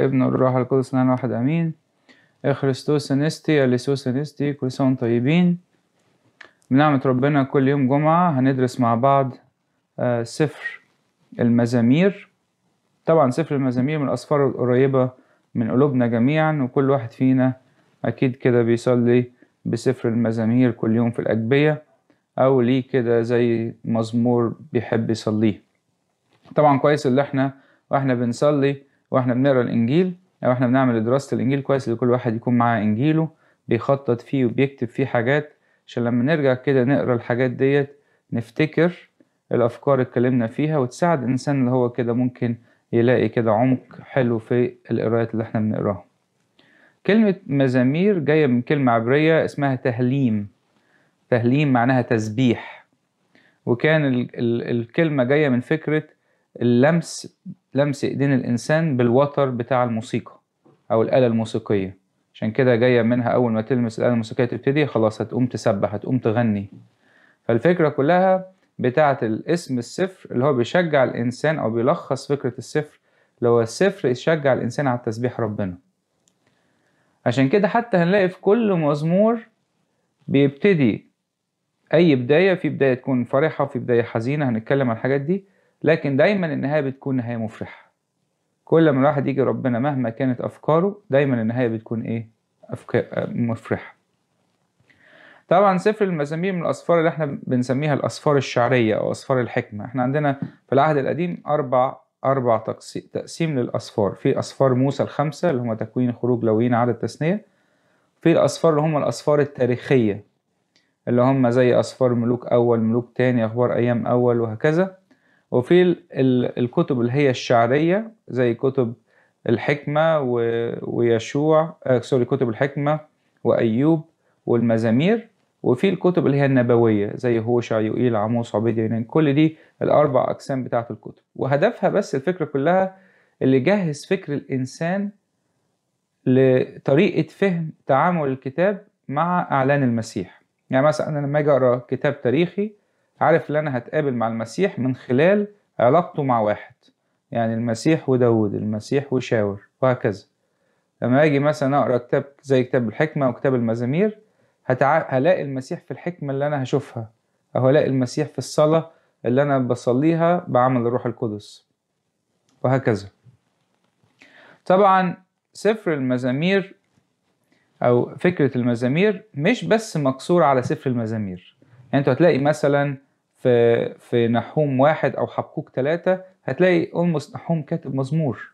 ابن الروح القدس الان نعم، واحد امين اخرستوس إيه، انستي اليسوس انستي كل سنه وانتم طيبين بنعمة ربنا كل يوم جمعة هندرس مع بعض آه، سفر المزامير طبعا سفر المزامير من الأسفار القريبة من قلوبنا جميعا وكل واحد فينا أكيد كده بيصلي بسفر المزامير كل يوم في الأجبية أو ليه كده زي مزمور بيحب يصليه طبعا كويس اللي احنا واحنا بنصلي واحنا بنقرا الانجيل او احنا بنعمل دراسه الانجيل كويس لكل واحد يكون معاه انجيله بيخطط فيه وبيكتب فيه حاجات عشان لما نرجع كده نقرا الحاجات ديت نفتكر الافكار اللي اتكلمنا فيها وتساعد الانسان اللي هو كده ممكن يلاقي كده عمق حلو في القرايات اللي احنا بنقراها كلمة مزامير جاية من كلمة عبرية اسمها تهليم تهليم معناها تسبيح وكان ال الكلمة جاية من فكرة اللمس لمس ايدين الانسان بالوتر بتاع الموسيقى او الاله الموسيقيه عشان كده جايه منها اول ما تلمس الاله الموسيقيه تبتدي خلاص هتقوم تسبح هتقوم تغني فالفكره كلها بتاعه الاسم السفر اللي هو بيشجع الانسان او بيلخص فكره السفر اللي هو السفر يشجع الانسان على تسبيح ربنا عشان كده حتى هنلاقي في كل مزمور بيبتدي اي بدايه في بدايه تكون فرحه في بدايه حزينه هنتكلم عن الحاجات دي لكن دايما النهايه بتكون نهايه مفرحه كل ما الواحد يجي ربنا مهما كانت افكاره دايما النهايه بتكون ايه أفكار مفرحه طبعا سفر المزامير من الاسفار اللي احنا بنسميها الاسفار الشعرية أو اسفار الحكمة احنا عندنا في العهد القديم أربع أربع تقسيم للاسفار في اسفار موسى الخمسة اللي هم تكوين خروج لويين عدد تثنية في الاسفار اللي هم الاسفار التاريخية اللي هم زي اسفار ملوك أول ملوك تاني أخبار أيام أول وهكذا وفي الكتب اللي هي الشعرية زي كتب الحكمة ويشوع آه، سوري كتب الحكمة وأيوب والمزامير وفي الكتب اللي هي النبوية زي هوشع يوئيل عموس عبيد يونان كل دي الأربع أقسام بتاعة الكتب وهدفها بس الفكرة كلها اللي جهز فكر الإنسان لطريقة فهم تعامل الكتاب مع إعلان المسيح يعني مثلا أنا لما أجي أقرأ كتاب تاريخي عارف ان انا هتقابل مع المسيح من خلال علاقته مع واحد يعني المسيح وداود المسيح وشاور وهكذا لما اجي مثلا اقرا كتاب زي كتاب الحكمه وكتاب المزامير هتع... هلاقي المسيح في الحكمه اللي انا هشوفها او هلاقي المسيح في الصلاه اللي انا بصليها بعمل الروح القدس وهكذا طبعا سفر المزامير او فكره المزامير مش بس مقصوره على سفر المزامير يعني انتوا هتلاقي مثلا في في نحوم واحد او حبكوك ثلاثه هتلاقي اولموست نحوم كاتب مزمور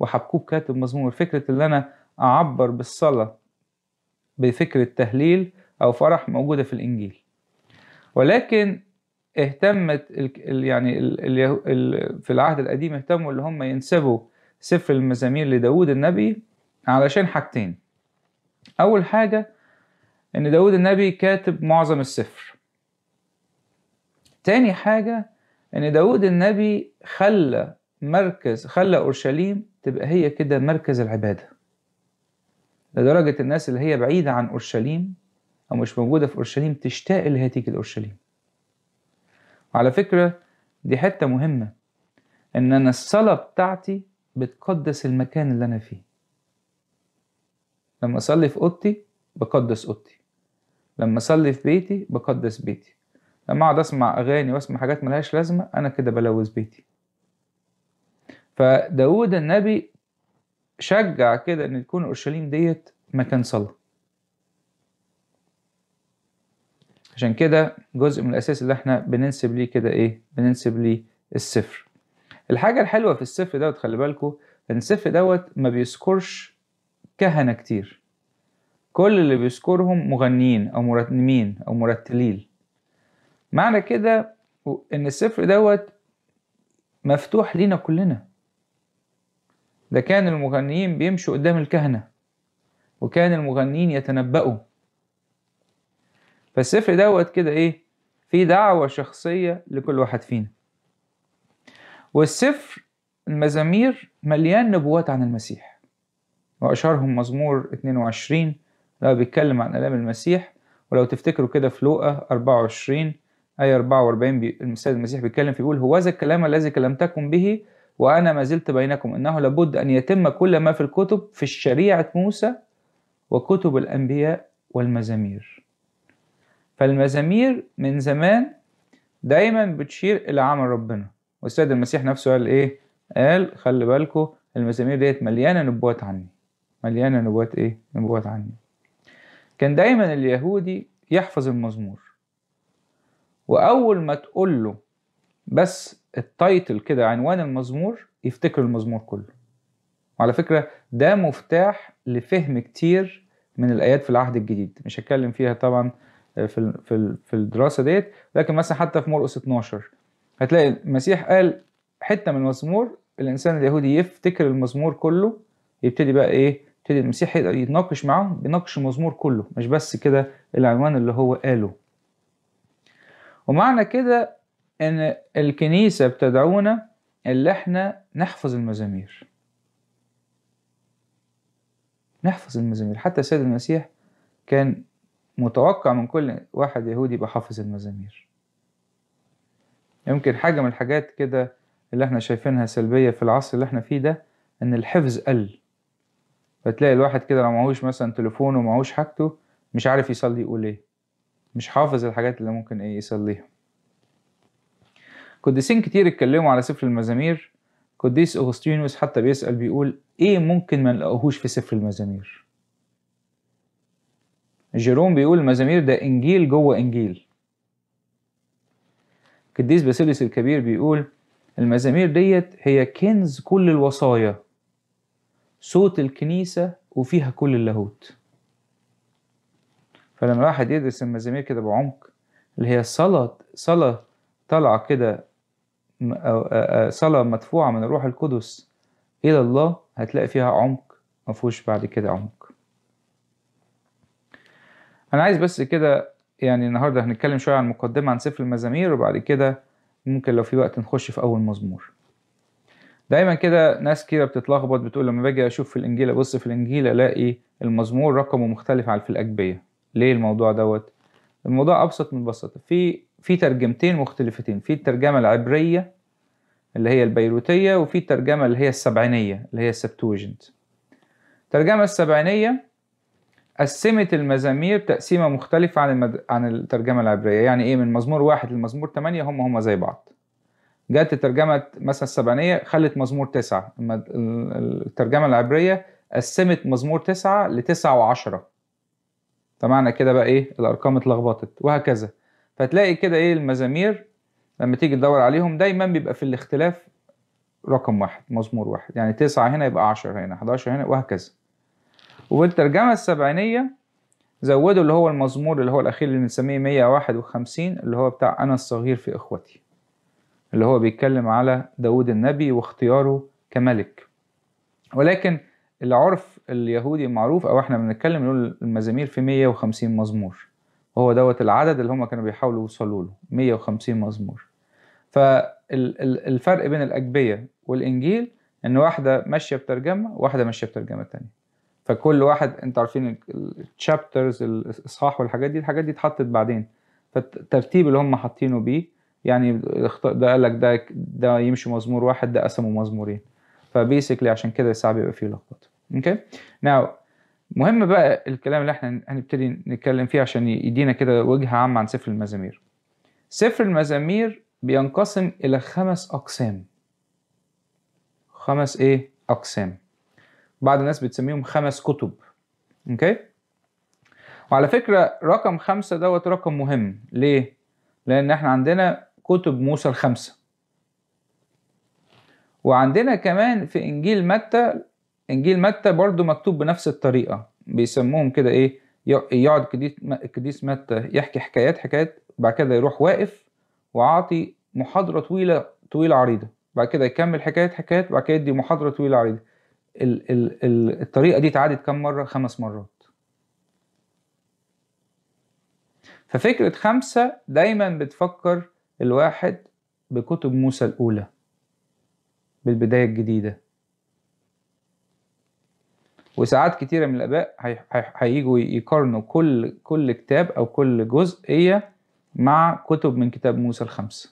وحبكوك كاتب مزمور فكره ان انا اعبر بالصلاه بفكره تهليل او فرح موجوده في الانجيل ولكن اهتمت ال يعني ال ال في العهد القديم اهتموا اللي هم ينسبوا سفر المزامير لداود النبي علشان حاجتين اول حاجه ان داود النبي كاتب معظم السفر تاني حاجة إن داود النبي خلى مركز خلى أورشليم تبقى هي كده مركز العبادة لدرجة الناس اللي هي بعيدة عن أورشليم أو مش موجودة في أورشليم تشتاق اللي هي تيجي لأورشليم وعلى فكرة دي حتة مهمة إن أنا الصلاة بتاعتي بتقدس المكان اللي أنا فيه لما أصلي في أوضتي بقدس أوضتي لما أصلي في بيتي بقدس بيتي لما اقعد اسمع اغاني واسمع حاجات ملهاش لازمه انا كده بلوث بيتي فداود النبي شجع كده ان تكون اورشليم ديت مكان صلاه عشان كده جزء من الاساس اللي احنا بننسب ليه كده ايه بننسب ليه السفر الحاجه الحلوه في السفر دوت خلي بالكوا ان السفر دوت ما بيذكرش كهنه كتير كل اللي بيذكرهم مغنيين او مرنمين او مرتلين معنى كده ان السفر دوت مفتوح لينا كلنا ده كان المغنيين بيمشوا قدام الكهنة وكان المغنيين يتنبأوا فالسفر دوت كده ايه في دعوة شخصية لكل واحد فينا والسفر المزامير مليان نبوات عن المسيح وأشهرهم مزمور 22 ده بيتكلم عن آلام المسيح ولو تفتكروا كده في لوقا 24 آية 44 بي... المسيح المسيح بيتكلم فيقول هو ذا الكلام الذي كلمتكم به وأنا ما زلت بينكم إنه لابد أن يتم كل ما في الكتب في الشريعه موسى وكتب الأنبياء والمزامير فالمزامير من زمان دايما بتشير إلى عمل ربنا والسيد المسيح نفسه قال إيه؟ قال خلي بالكو المزامير ديت مليانة نبوات عني مليانة نبوات إيه؟ نبوات عني كان دايما اليهودي يحفظ المزمور واول ما تقول له بس التايتل كده عنوان المزمور يفتكر المزمور كله وعلى فكره ده مفتاح لفهم كتير من الايات في العهد الجديد مش هتكلم فيها طبعا في في في الدراسه ديت لكن مثلا حتى في مرقس 12 هتلاقي المسيح قال حته من المزمور الانسان اليهودي يفتكر المزمور كله يبتدي بقى ايه يبتدي المسيح يتناقش معاهم بيناقش المزمور كله مش بس كده العنوان اللي هو قاله ومعنى كده ان الكنيسة بتدعونا اللي احنا نحفظ المزامير نحفظ المزامير حتى السيد المسيح كان متوقع من كل واحد يهودي يبقى حافظ المزامير يمكن حاجة من الحاجات كده اللي احنا شايفينها سلبية في العصر اللي احنا فيه ده ان الحفظ قل فتلاقي الواحد كده لو معهوش مثلا تليفونه ومعهوش حاجته مش عارف يصلي يقول ايه مش حافظ الحاجات اللي ممكن ايه يصليها قديسين كتير اتكلموا على سفر المزامير قديس اغسطينوس حتى بيسال بيقول ايه ممكن ما نلاقوهوش في سفر المزامير جيروم بيقول المزامير ده انجيل جوه انجيل قديس باسيليس الكبير بيقول المزامير ديت هي كنز كل الوصايا صوت الكنيسة وفيها كل اللاهوت فلما الواحد يدرس المزامير كده بعمق اللي هي صلاة صلاة طالعة كده صلاة مدفوعة من الروح القدس إلى الله هتلاقي فيها عمق مفهوش بعد كده عمق أنا عايز بس كده يعني النهاردة هنتكلم شوية عن مقدمة عن سفر المزامير وبعد كده ممكن لو في وقت نخش في أول مزمور دايما كده ناس كده بتتلخبط بتقول لما باجي أشوف في الإنجيل أبص في الإنجيل ألاقي المزمور رقمه مختلف عن في الأجبية ليه الموضوع دوت الموضوع ابسط من بساطه في في ترجمتين مختلفتين في الترجمه العبريه اللي هي البيروتيه وفي الترجمه اللي هي السبعينيه اللي هي السبتوجنت الترجمه السبعينيه قسمت المزامير تقسيمه مختلفه عن المد... عن الترجمه العبريه يعني ايه من مزمور واحد لمزمور ثمانية هم هم زي بعض جت الترجمه مثلا السبعينيه خلت مزمور تسعة الترجمه العبريه قسمت مزمور تسعة لتسعة وعشرة فمعنى كده بقى ايه الارقام اتلخبطت وهكذا فتلاقي كده ايه المزامير لما تيجي تدور عليهم دايما بيبقى في الاختلاف رقم واحد مزمور واحد يعني تسعة هنا يبقى عشر هنا 11 هنا وهكذا وبالترجمة السبعينية زودوا اللي هو المزمور اللي هو الأخير اللي بنسميه 151 اللي هو بتاع أنا الصغير في إخوتي اللي هو بيتكلم على داود النبي واختياره كملك ولكن العرف اليهودي المعروف او احنا بنتكلم نقول المزامير في 150 مزمور وهو دوت العدد اللي هم كانوا بيحاولوا يوصلوا له 150 مزمور فالفرق بين الاجبيه والانجيل ان واحده ماشيه بترجمه واحده ماشيه بترجمه تانية فكل واحد انت عارفين التشابترز الاصحاح والحاجات دي الحاجات دي اتحطت بعدين فالترتيب اللي هم حاطينه بيه يعني ده قال لك ده ده يمشي مزمور واحد ده قسمه مزمورين فبيسكلي عشان كده ساعات بيبقى فيه لخبطه اوكي ناو مهم بقى الكلام اللي احنا هنبتدي نتكلم فيه عشان يدينا كده وجهه عامه عن سفر المزامير سفر المزامير بينقسم الى خمس اقسام خمس ايه اقسام بعض الناس بتسميهم خمس كتب اوكي وعلى فكره رقم خمسة دوت رقم مهم ليه لان احنا عندنا كتب موسى الخمسه وعندنا كمان في انجيل متى انجيل متى برضو مكتوب بنفس الطريقه بيسموهم كده ايه يقعد قديس متى يحكي حكايات حكايات بعد كده يروح واقف وعاطي محاضره طويله طويله عريضه بعد كده يكمل حكايات حكايات بعد كده يدي محاضره طويله عريضه ال ال ال الطريقه دي اتعادت كام مره خمس مرات ففكره خمسه دايما بتفكر الواحد بكتب موسى الاولى بالبدايه الجديده وساعات كتيره من الاباء هيجوا يقارنوا كل كل كتاب او كل جزئيه مع كتب من كتاب موسى الخمسه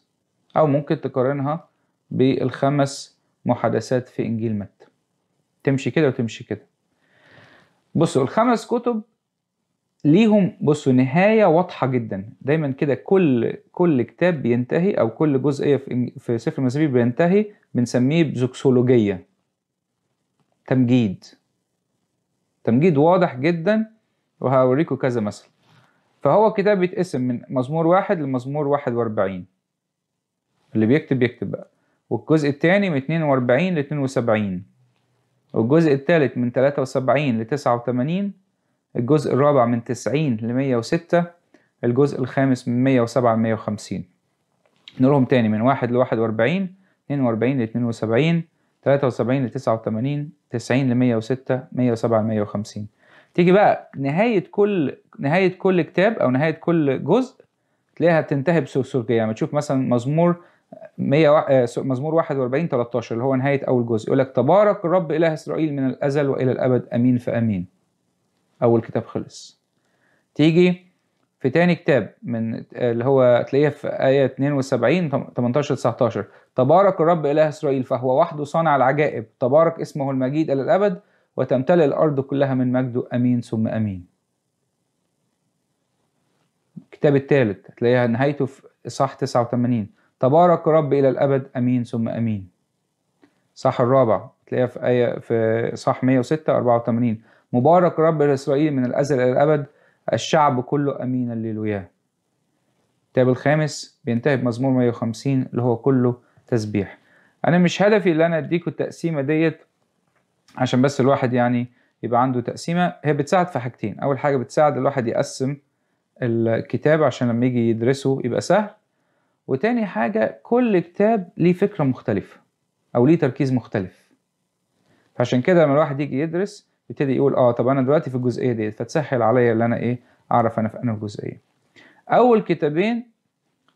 او ممكن تقارنها بالخمس محادثات في انجيل متى تمشي كده وتمشي كده بصوا الخمس كتب ليهم بصوا نهايه واضحه جدا دايما كده كل كل كتاب بينتهي او كل جزئيه في في سفر المزامير بينتهي بنسميه بزوكسولوجيه تمجيد تمجيد واضح جدا وهوريكم كذا مثل فهو الكتاب بيتقسم من مزمور واحد لمزمور واحد واربعين اللي بيكتب يكتب بقى والجزء التاني من اتنين واربعين لاتنين وسبعين والجزء التالت من تلاتة وسبعين لتسعة وتمانين الجزء الرابع من تسعين لمية وستة الجزء الخامس من مية وسبعة لمية وخمسين نقولهم تاني من واحد لواحد واربعين اتنين واربعين لاتنين وسبعين تلاتة وسبعين لتسعة وتمانين 90 ل 106 107 ل 150 تيجي بقى نهايه كل نهايه كل كتاب او نهايه كل جزء تلاقيها بتنتهي بسورجيه يعني تشوف مثلا مزمور 100 آه، مزمور 41 13 اللي هو نهايه اول جزء يقول لك تبارك الرب اله اسرائيل من الازل والى الابد امين فامين اول كتاب خلص تيجي في تاني كتاب من اللي هو تلاقيها في آية 72 18 19 تبارك الرب إله إسرائيل فهو وحده صانع العجائب تبارك اسمه المجيد إلى الأبد وتمتلئ الأرض كلها من مجده أمين ثم أمين الكتاب الثالث هتلاقيها نهايته في إصحاح 89 تبارك الرب إلى الأبد أمين ثم أمين صح الرابع تلاقيها في آية في إصحاح 106 84 مبارك رب إسرائيل من الأزل إلى الأبد الشعب كله أمين للوياه الكتاب الخامس بينتهي بمزمور 150 اللي هو كله تسبيح أنا مش هدفي اللي أنا أديكوا التقسيمة ديت عشان بس الواحد يعني يبقى عنده تقسيمة هي بتساعد في حاجتين أول حاجة بتساعد الواحد يقسم الكتاب عشان لما يجي يدرسه يبقى سهل وتاني حاجة كل كتاب ليه فكرة مختلفة أو ليه تركيز مختلف فعشان كده لما الواحد يجي يدرس يبتدي يقول اه طب انا دلوقتي في الجزئيه ديت فتسهل عليا ان انا ايه اعرف انا في انهي جزئيه اول كتابين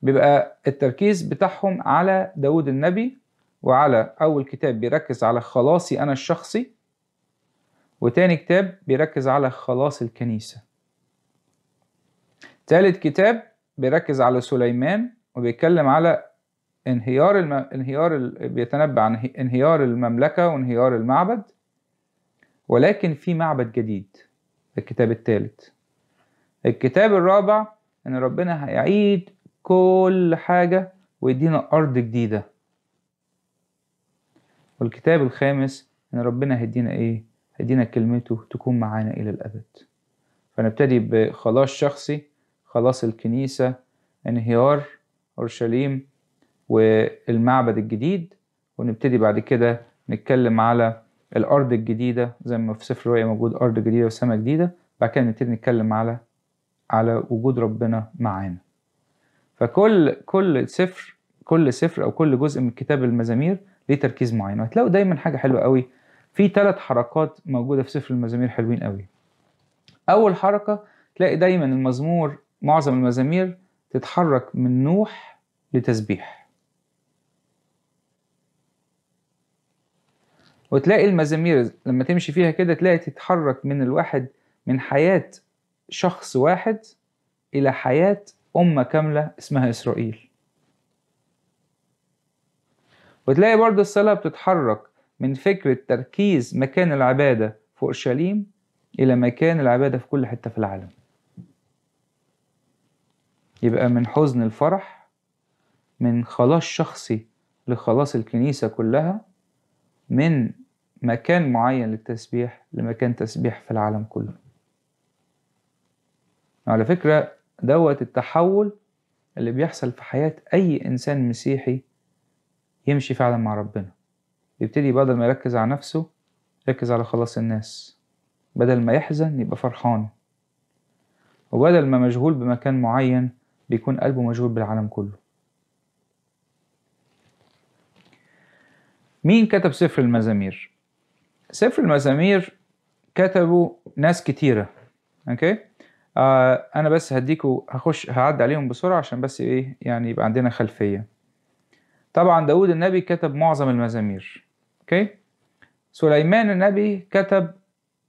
بيبقى التركيز بتاعهم على داود النبي وعلى اول كتاب بيركز على خلاصي انا الشخصي وتاني كتاب بيركز على خلاص الكنيسه تالت كتاب بيركز على سليمان وبيتكلم على انهيار الم... انهيار ال... بيتنبأ عن انهيار المملكه وانهيار المعبد ولكن في معبد جديد الكتاب الثالث الكتاب الرابع ان ربنا هيعيد كل حاجة ويدينا أرض جديدة والكتاب الخامس ان ربنا هيدينا ايه هيدينا كلمته تكون معانا الى الابد فنبتدي بخلاص شخصي خلاص الكنيسة انهيار اورشليم والمعبد الجديد ونبتدي بعد كده نتكلم على الارض الجديده زي ما في سفر الرؤيا موجود ارض جديده وسماء جديده بعد كده نبتدي نتكلم على على وجود ربنا معانا فكل كل سفر كل سفر او كل جزء من كتاب المزامير ليه تركيز معين وهتلاقوا دايما حاجه حلوه قوي في ثلاث حركات موجوده في سفر المزامير حلوين قوي اول حركه تلاقي دايما المزمور معظم المزامير تتحرك من نوح لتسبيح وتلاقي المزامير لما تمشي فيها كده تلاقي تتحرك من الواحد من حياة شخص واحد إلى حياة أمة كاملة اسمها إسرائيل وتلاقي برضه الصلاة بتتحرك من فكرة تركيز مكان العبادة في أورشليم إلى مكان العبادة في كل حتة في العالم يبقى من حزن الفرح من خلاص شخصي لخلاص الكنيسة كلها من مكان معين للتسبيح لمكان تسبيح في العالم كله على فكرة دوت التحول اللي بيحصل في حياة أي إنسان مسيحي يمشي فعلا مع ربنا يبتدي بدل ما يركز على نفسه يركز على خلاص الناس بدل ما يحزن يبقى فرحان وبدل ما مشغول بمكان معين بيكون قلبه مشغول بالعالم كله مين كتب سفر المزامير سفر المزامير كتبوا ناس كتيرة اوكي آه انا بس هديكوا هخش هعدي عليهم بسرعة عشان بس ايه يعني يبقى عندنا خلفية طبعا داود النبي كتب معظم المزامير اوكي سليمان النبي كتب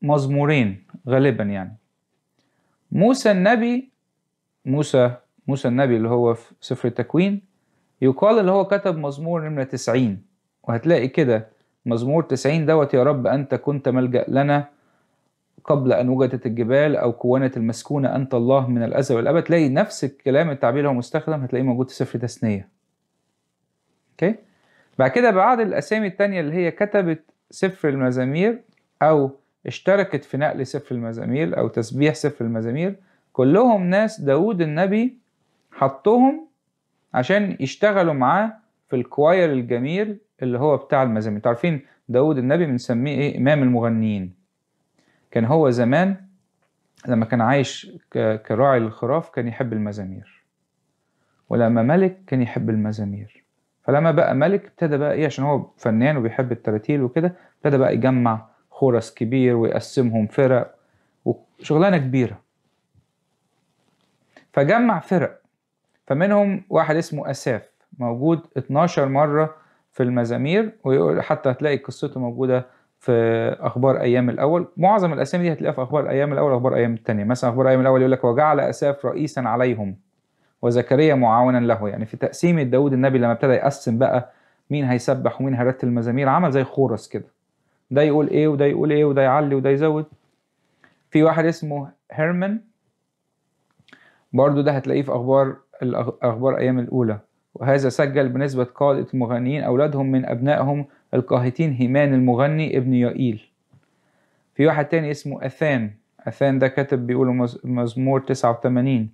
مزمورين غالبا يعني موسى النبي موسى موسى النبي اللي هو في سفر التكوين يقال اللي هو كتب مزمور نمرة تسعين وهتلاقي كده مزمور 90 دوت يا رب أنت كنت ملجأ لنا قبل أن وجدت الجبال أو كونت المسكونة أنت الله من الأزل والأبد تلاقي نفس الكلام التعبير اللي هو مستخدم هتلاقيه موجود في سفر تثنية أوكي بعد كده بعض الأسامي التانية اللي هي كتبت سفر المزامير أو اشتركت في نقل سفر المزامير أو تسبيح سفر المزامير كلهم ناس داود النبي حطهم عشان يشتغلوا معاه في الكواير الجميل اللي هو بتاع المزامير تعرفين داود النبي بنسميه ايه امام المغنيين كان هو زمان لما كان عايش كراعي للخراف كان يحب المزامير ولما ملك كان يحب المزامير فلما بقى ملك ابتدى بقى ايه عشان هو فنان وبيحب التراتيل وكده ابتدى بقى يجمع خرس كبير ويقسمهم فرق وشغلانه كبيره فجمع فرق فمنهم واحد اسمه اساف موجود 12 مره في المزامير ويقول حتى هتلاقي قصته موجوده في اخبار ايام الاول معظم الاسامي دي هتلاقيها في اخبار ايام الاول واخبار ايام الثانيه مثلا اخبار ايام الاول يقول لك وجعل اساف رئيسا عليهم وزكريا معاونا له يعني في تقسيم داود النبي لما ابتدى يقسم بقى مين هيسبح ومين هيرتل المزامير عمل زي خورس كده ده يقول ايه وده يقول ايه وده يعلي وده يزود في واحد اسمه هيرمان برضو ده هتلاقيه في اخبار الاخبار ايام الاولى وهذا سجل بنسبة قادة المغنيين أولادهم من أبنائهم القاهتين هيمان المغني ابن يائيل في واحد تاني اسمه أثان أثان ده كاتب بيقولوا مزمور تسعة وتمانين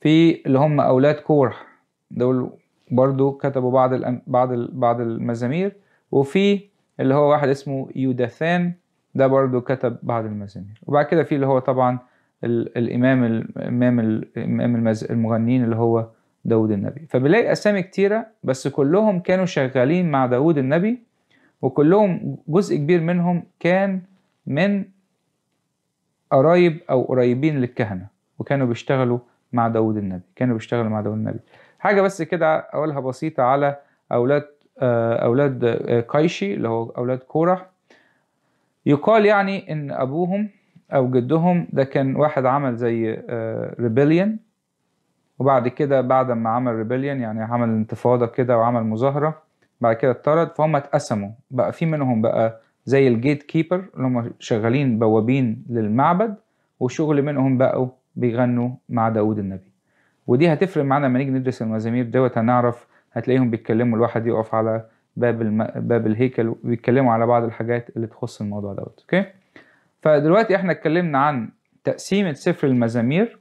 في اللي هم أولاد كورح دول برضو كتبوا بعض الأم... بعض ال... بعض المزامير وفي اللي هو واحد اسمه يوداثان ده برضو كتب بعض المزامير وبعد كده في اللي هو طبعا ال... الامام ال... الامام الامام المغنيين اللي هو داود النبي فبنلاقي أسامي كتيرة بس كلهم كانوا شغالين مع داود النبي وكلهم جزء كبير منهم كان من قرايب أو قريبين للكهنة وكانوا بيشتغلوا مع داود النبي كانوا بيشتغلوا مع داود النبي حاجة بس كده أقولها بسيطة على أولاد آه، أولاد آه، قيشي اللي هو أولاد كورح يقال يعني إن أبوهم أو جدهم ده كان واحد عمل زي ريبيليون آه، وبعد كده بعد ما عمل ريبليون يعني عمل انتفاضه كده وعمل مظاهره بعد كده اتطرد فهم اتقسموا بقى في منهم بقى زي الجيت كيبر اللي هم شغالين بوابين للمعبد وشغل منهم بقوا بيغنوا مع داود النبي ودي هتفرق معانا لما نيجي ندرس المزامير دوت هنعرف هتلاقيهم بيتكلموا الواحد يقف على باب الم... باب الهيكل وبيتكلموا على بعض الحاجات اللي تخص الموضوع دوت اوكي فدلوقتي احنا اتكلمنا عن تقسيمة سفر المزامير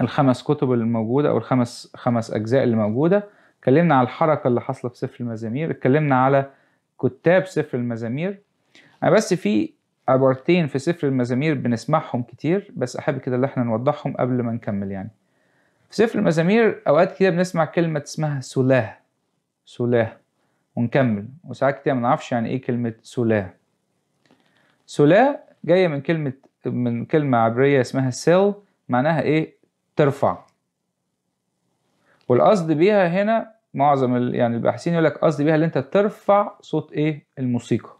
الخمس كتب الموجوده او الخمس خمس اجزاء اللي موجوده اتكلمنا على الحركه اللي حاصله في سفر المزامير اتكلمنا على كتاب سفر المزامير انا بس في عبارتين في سفر المزامير بنسمعهم كتير بس احب كده اللي احنا نوضحهم قبل ما نكمل يعني في سفر المزامير اوقات كده بنسمع كلمه اسمها سلاه سلاه ونكمل وساعات كتير ما نعرفش يعني ايه كلمه سلاه سلاه جايه من كلمه من كلمه عبريه اسمها سيل معناها ايه ترفع والقصد بيها هنا معظم يعني الباحثين يقول لك قصد بيها اللي انت ترفع صوت ايه الموسيقى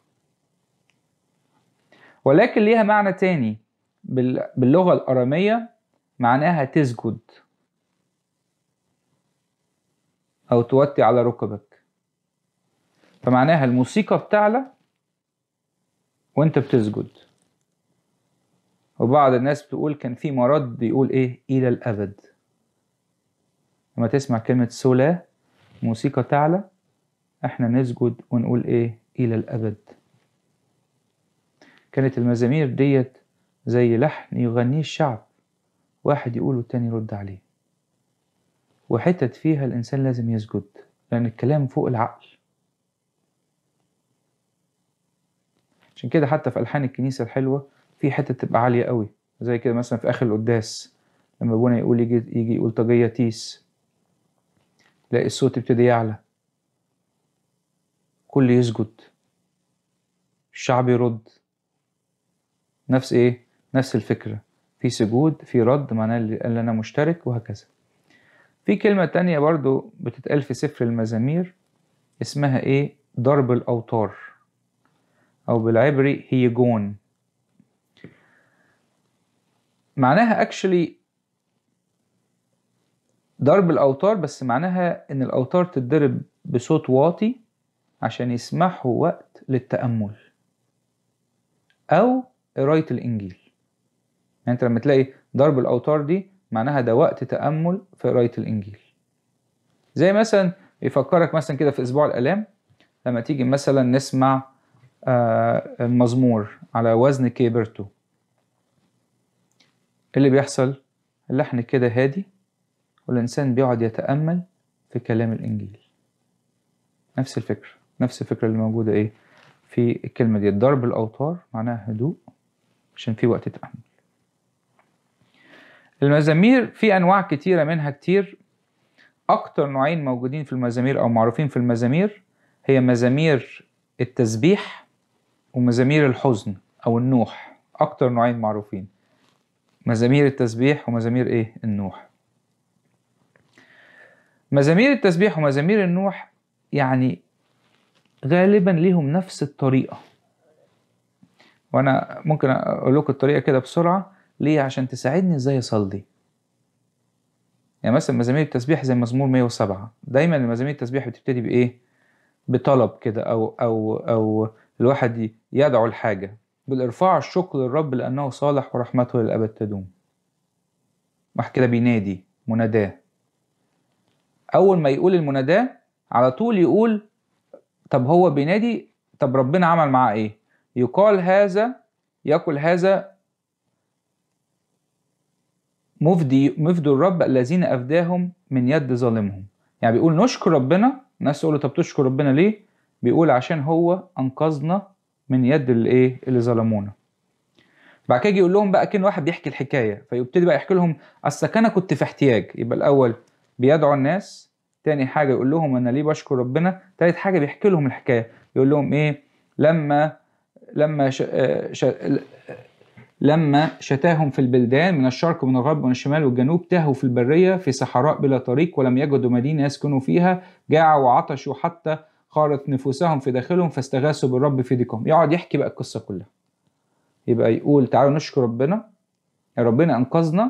ولكن ليها معنى تاني باللغة الأرامية معناها تسجد أو توتي على ركبك فمعناها الموسيقى بتعلى وأنت بتسجد وبعض الناس بتقول كان في مرض بيقول ايه الى الابد لما تسمع كلمة سولا موسيقى تعلى احنا نسجد ونقول ايه الى الابد كانت المزامير ديت زي لحن يغنيه الشعب واحد يقول والتاني يرد عليه وحتت فيها الانسان لازم يسجد لان الكلام فوق العقل عشان كده حتى في ألحان الكنيسة الحلوة في حتة تبقى عالية قوي زي كده مثلا في آخر القداس لما ابونا يقول يجي يجي يقول طاجية تيس تلاقي الصوت ابتدي يعلى كل يسجد الشعب يرد نفس ايه نفس الفكرة في سجود في رد معناه اللي انا مشترك وهكذا في كلمة تانية برضو بتتقال في سفر المزامير اسمها ايه ضرب الاوتار او بالعبري هيجون معناها اكشلي ضرب الاوتار بس معناها ان الاوتار تتضرب بصوت واطي عشان يسمحوا وقت للتامل او قرايه الانجيل يعني انت لما تلاقي ضرب الاوتار دي معناها ده وقت تامل في قرايه الانجيل زي مثلا يفكرك مثلا كده في اسبوع الالام لما تيجي مثلا نسمع آه، المزمور على وزن كيبرتو اللي بيحصل اللحن كده هادي والإنسان بيقعد يتأمل في كلام الإنجيل نفس الفكرة نفس الفكرة اللي موجودة إيه في الكلمة دي ضرب الأوتار معناها هدوء عشان في وقت تأمل المزامير في أنواع كتيرة منها كتير أكتر نوعين موجودين في المزامير أو معروفين في المزامير هي مزامير التسبيح ومزامير الحزن أو النوح أكتر نوعين معروفين مزامير التسبيح ومزامير ايه النوح مزامير التسبيح ومزامير النوح يعني غالبا ليهم نفس الطريقة وانا ممكن اقول لكم الطريقة كده بسرعة ليه عشان تساعدني ازاي اصلي يعني مثلا مزامير التسبيح زي مزمور 107 دايما مزامير التسبيح بتبتدي بايه بطلب كده او او او الواحد يدعو الحاجة بالإرفاع الشكر للرب لأنه صالح ورحمته للأبد تدوم واحد كده بينادي مناداه أول ما يقول المناداة على طول يقول طب هو بينادي طب ربنا عمل معاه إيه يقال هذا يقول هذا مفدي مفدي الرب الذين أفداهم من يد ظالمهم يعني بيقول نشكر ربنا الناس تقول له طب تشكر ربنا ليه بيقول عشان هو أنقذنا من يد الايه اللي ظلمونا بعد كده يجي يقول لهم بقى كان واحد بيحكي الحكايه فيبتدي بقى يحكي لهم اصل انا كنت في احتياج يبقى الاول بيدعو الناس تاني حاجه يقول لهم انا ليه بشكر ربنا تالت حاجه بيحكي لهم الحكايه يقول لهم ايه لما لما ش... آه، ش... لما شتاهم في البلدان من الشرق ومن الغرب ومن الشمال والجنوب تاهوا في البرية في صحراء بلا طريق ولم يجدوا مدينة يسكنوا فيها جاعوا وعطشوا حتى قالت نفوسهم في داخلهم فاستغاثوا بالرب في ديكم يقعد يحكي بقى القصه كلها يبقى يقول تعالوا نشكر ربنا يا ربنا انقذنا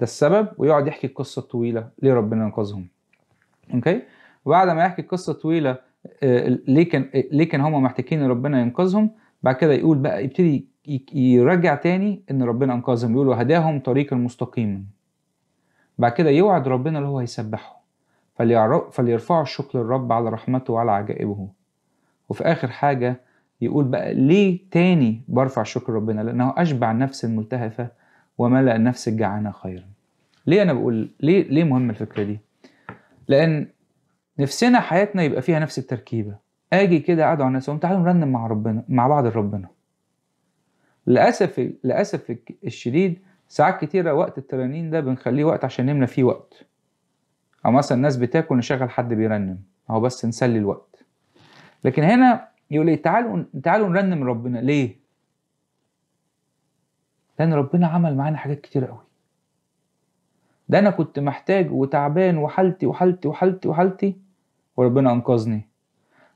ده السبب ويقعد يحكي القصه الطويله ليه ربنا انقذهم اوكي وبعد ما يحكي القصه الطويله آه، ليه كان ليه كان هم محتاجين ربنا ينقذهم بعد كده يقول بقى يبتدي يرجع تاني ان ربنا انقذهم يقول وهداهم طريقا مستقيما بعد كده يوعد ربنا اللي هو هيسبحهم فليرفعوا الشكر للرب على رحمته وعلى عجائبه وفي آخر حاجة يقول بقى ليه تاني برفع شكر ربنا لأنه أشبع النفس الملتهفة وملأ النفس الجعانة خيرا ليه أنا بقول ليه ليه مهمة الفكرة دي لأن نفسنا حياتنا يبقى فيها نفس التركيبة أجي كده أدعو الناس تعالوا نرنم مع ربنا مع بعض ربنا للأسف للأسف الشديد ساعات كتيرة وقت الترانيم ده بنخليه وقت عشان نملى فيه وقت او مثلا الناس بتاكل نشغل حد بيرنم او بس نسلي الوقت لكن هنا يقول ايه تعالوا تعالوا نرنم ربنا ليه لان ربنا عمل معانا حاجات كتير قوي ده انا كنت محتاج وتعبان وحالتي وحالتي وحالتي وحالتي وربنا انقذني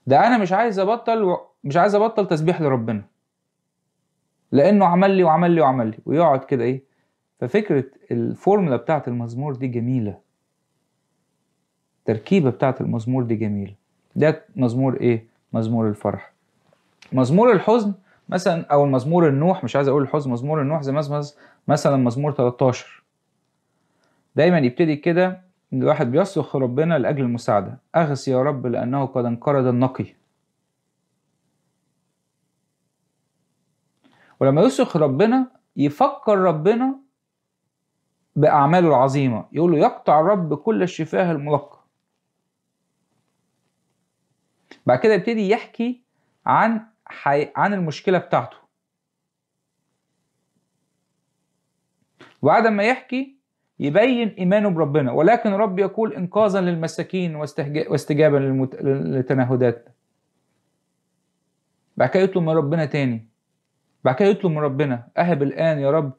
ده انا مش عايز ابطل و... مش عايز ابطل تسبيح لربنا لانه عمل لي وعمل لي وعمل لي ويقعد كده ايه ففكره الفورمولا بتاعه المزمور دي جميله التركيبه بتاعه المزمور دي جميله ده مزمور ايه مزمور الفرح مزمور الحزن مثلا او المزمور النوح مش عايز اقول الحزن مزمور النوح زي مثلا مزمور 13 دايما يبتدي كده ان الواحد بيصرخ ربنا لاجل المساعده اغث يا رب لانه قد انقرض النقي ولما يصرخ ربنا يفكر ربنا باعماله العظيمه يقول له يقطع الرب كل الشفاه الملقى بعد كده يبتدي يحكي عن حي... عن المشكله بتاعته وبعد ما يحكي يبين ايمانه بربنا ولكن رب يقول انقاذا للمساكين واستهج... واستجابه للمت... للتنهدات بعد كده يطلب من ربنا تاني بعد كده يطلب من ربنا اهب الان يا رب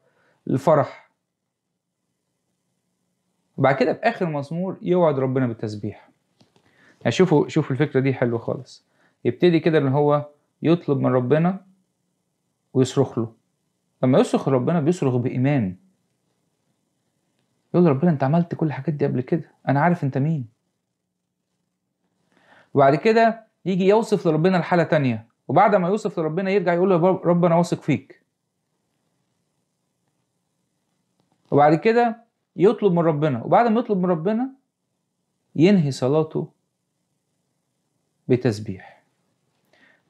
الفرح وبعد كده في اخر مزمور يوعد ربنا بالتسبيح يعني شوفوا شوفوا الفكرة دي حلوة خالص يبتدي كده ان هو يطلب من ربنا ويصرخ له لما يصرخ ربنا بيصرخ بإيمان يقول ربنا انت عملت كل الحاجات دي قبل كده انا عارف انت مين وبعد كده يجي يوصف لربنا الحالة تانية وبعد ما يوصف لربنا يرجع يقول له رب انا واثق فيك وبعد كده يطلب من ربنا وبعد ما يطلب من ربنا ينهي صلاته بتسبيح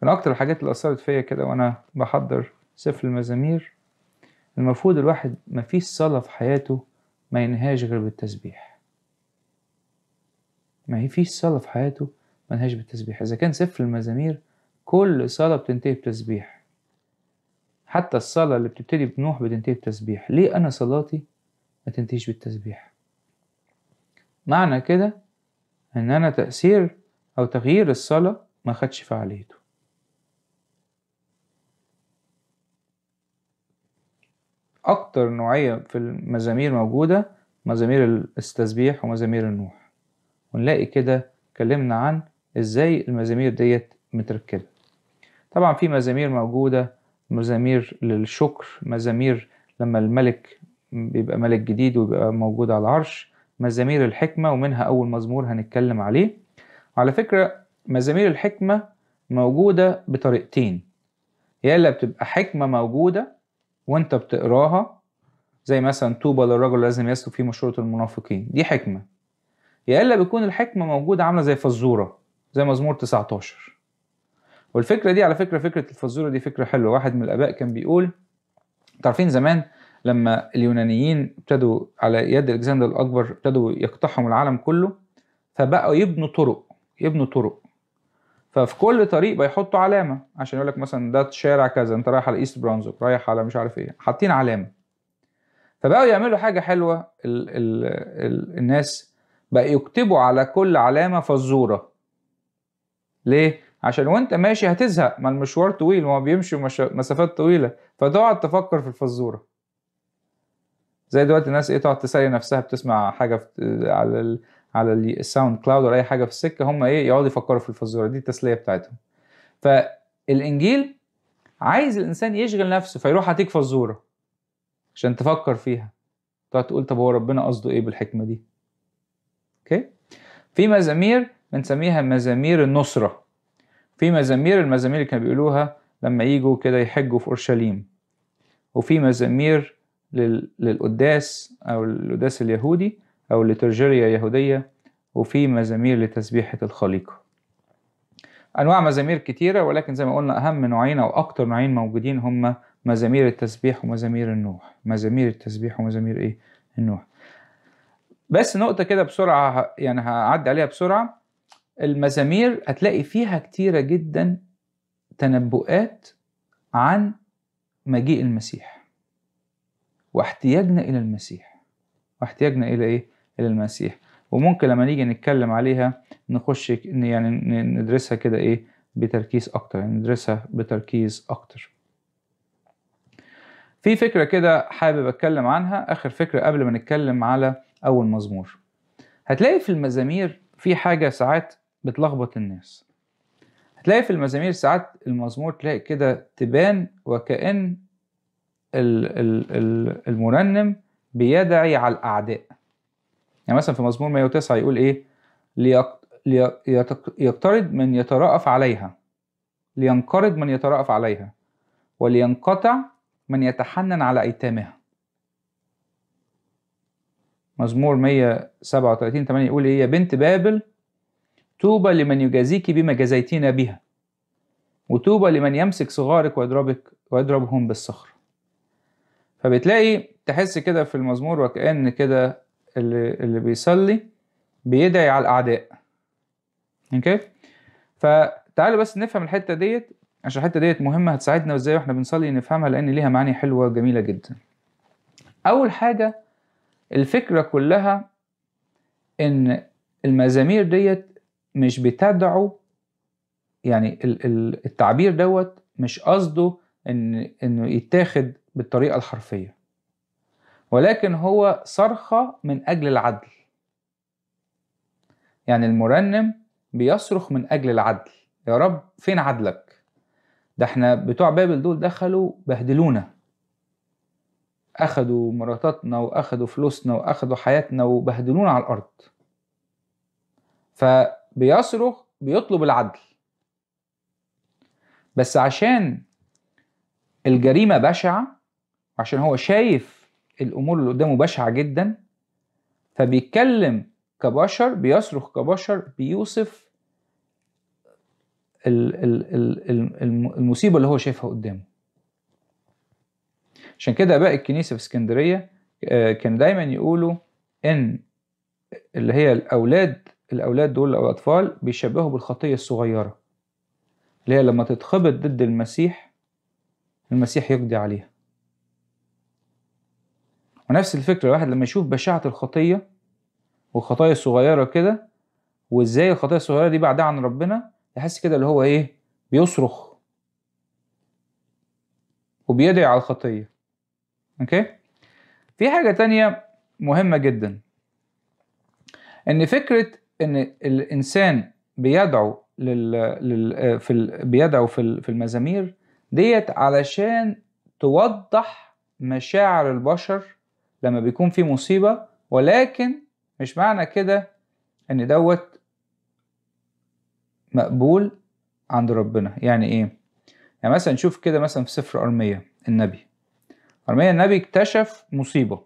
من أكتر الحاجات اللي أثرت فيا كده وأنا بحضر سفر المزامير المفروض الواحد مفيش صلاة في حياته ما ينهاش غير بالتسبيح ما هي فيش صلاة في حياته ما ينهاش بالتسبيح إذا كان سفر المزامير كل صلاة بتنتهي بتسبيح حتى الصلاة اللي بتبتدي بنوح بتنتهي بتسبيح ليه أنا صلاتي ما تنتهيش بالتسبيح معنى كده إن أنا تأثير أو تغيير الصلاة ما خدش فعاليته أكتر نوعية في المزامير موجودة مزامير التسبيح ومزامير النوح ونلاقي كده اتكلمنا عن ازاي المزامير ديت متركبة طبعا في مزامير موجودة مزامير للشكر مزامير لما الملك بيبقى ملك جديد ويبقى موجود على العرش مزامير الحكمة ومنها أول مزمور هنتكلم عليه على فكرة مزامير الحكمة موجودة بطريقتين يا إلا بتبقى حكمة موجودة وأنت بتقراها زي مثلا طوبى للرجل لازم يسلك في مشورة المنافقين دي حكمة يا إلا بيكون الحكمة موجودة عاملة زي فزورة زي مزمور 19 والفكرة دي على فكرة فكرة الفزورة دي فكرة حلوة واحد من الآباء كان بيقول تعرفين زمان لما اليونانيين ابتدوا على يد الكسندر الأكبر ابتدوا يقتحموا العالم كله فبقوا يبنوا طرق يبنوا طرق ففي كل طريق بيحطوا علامه عشان يقول لك مثلا ده شارع كذا انت رايح على ايست برانزوك رايح على مش عارف ايه حاطين علامه فبقوا يعملوا حاجه حلوه ال ال الـ الناس بقى يكتبوا على كل علامه فزوره ليه عشان وانت ماشي هتزهق ما المشوار طويل ما بيمشي مسافات طويله فتقعد تفكر في الفزوره زي دلوقتي الناس ايه تقعد تسالي نفسها بتسمع حاجه على على الساوند كلاود ولا اي حاجه في السكه هم ايه يقعدوا يفكروا في الفزوره دي التسليه بتاعتهم فالانجيل عايز الانسان يشغل نفسه فيروح هاتيك فزوره عشان تفكر فيها تقعد تقول طب هو ربنا قصده ايه بالحكمه دي اوكي في مزامير بنسميها مزامير النصره في مزامير المزامير اللي كانوا بيقولوها لما يجوا كده يحجوا في اورشليم وفي مزامير للقداس او القداس اليهودي أو لترجريا يهودية وفي مزامير لتسبيحة الخليقة أنواع مزامير كتيرة ولكن زي ما قلنا أهم نوعين أو أكتر نوعين موجودين هما مزامير التسبيح ومزامير النوح مزامير التسبيح ومزامير إيه النوح بس نقطة كده بسرعة يعني هعدي عليها بسرعة المزامير هتلاقي فيها كتيرة جدا تنبؤات عن مجيء المسيح واحتياجنا إلى المسيح واحتياجنا إلى إيه؟ الى المسيح وممكن لما نيجي نتكلم عليها نخش يعني ندرسها كده ايه بتركيز اكتر يعني ندرسها بتركيز اكتر في فكرة كده حابب أتكلم عنها آخر فكرة قبل ما نتكلم على أول مزمور هتلاقي في المزامير في حاجة ساعات بتلخبط الناس هتلاقي في المزامير ساعات المزمور تلاقي كده تبان وكأن المرنم بيدعي على الأعداء يعني مثلا في مزمور 109 يقول ايه ليقترض من يترأف عليها لينقرض من يترأف عليها ولينقطع من يتحنن على أيتامها مزمور 137 8 يقول ايه يا بنت بابل طوبى لمن يجازيك بما جزيتينا بها وطوبى لمن يمسك صغارك ويضربك ويضربهم بالصخر فبتلاقي تحس كده في المزمور وكأن كده اللي اللي بيصلي بيدعي على الاعداء اوكي فتعالوا بس نفهم الحته ديت عشان الحته ديت مهمه هتساعدنا وازاي واحنا بنصلي نفهمها لان ليها معاني حلوه وجميله جدا اول حاجه الفكره كلها ان المزامير ديت مش بتدعو يعني التعبير دوت مش قصده ان انه يتاخد بالطريقه الحرفيه ولكن هو صرخة من أجل العدل يعني المرنم بيصرخ من أجل العدل يا رب فين عدلك ده احنا بتوع بابل دول دخلوا بهدلونا أخدوا مراتاتنا وأخدوا فلوسنا وأخدوا حياتنا وبهدلونا على الأرض فبيصرخ بيطلب العدل بس عشان الجريمة بشعة عشان هو شايف الامور اللي قدامه بشعه جدا فبيتكلم كبشر بيصرخ كبشر بيوصف المصيبه اللي هو شايفها قدامه عشان كده بقى الكنيسه في اسكندريه آه، كان دايما يقولوا ان اللي هي الاولاد الاولاد دول او الاطفال بيشبهوا بالخطيه الصغيره اللي هي لما تتخبط ضد المسيح المسيح يقضي عليها ونفس الفكره الواحد لما يشوف بشاعه الخطيه والخطايا الصغيره كده وازاي الخطايا الصغيره دي بعدها عن ربنا يحس كده اللي هو ايه بيصرخ وبيدعي على الخطيه اوكي في حاجه تانية مهمه جدا ان فكره ان الانسان بيدعو لل... لل... في ال... بيدعو في, في المزامير ديت علشان توضح مشاعر البشر لما بيكون في مصيبة ولكن مش معنى كده ان دوت مقبول عند ربنا يعني ايه يعني مثلا نشوف كده مثلا في سفر أرمية النبي أرمية النبي اكتشف مصيبة